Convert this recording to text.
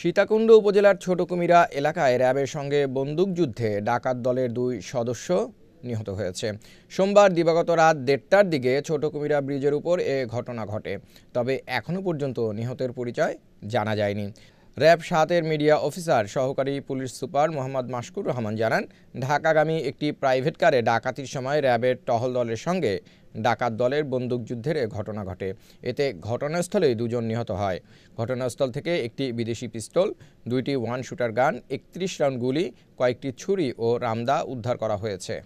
সীতাকুণ্ড উপজেলার ছোটকুমিরা এলাকায় র্যাবের সঙ্গে বন্দুকযুদ্ধে ডাকাত দলের দুই সদস্য নিহত হয়েছে সোমবার দিবাগত রাত দেড়টার দিকে ছোটকুমিরা ব্রিজের উপর এ ঘটনা ঘটে তবে এখনও পর্যন্ত নিহতের পরিচয় জানা যায়নি র্যাব সাতের মিডিয়া অফিসার সহকারী পুলিশ সুপার মোহাম্মদ মাসকুর রহমান জানান ঢাকাগামী একটি প্রাইভেট কারে ডাকাতির সময় র্যাবের টহল দলের সঙ্গে ডাকাত দলের বন্দুকযুদ্ধের এ ঘটনা ঘটে এতে ঘটনাস্থলেই দুজন নিহত হয় ঘটনাস্থল থেকে একটি বিদেশি পিস্তল দুইটি ওয়ান শুটার গান একত্রিশ রাউন্ড গুলি কয়েকটি ছুরি ও রামদা উদ্ধার করা হয়েছে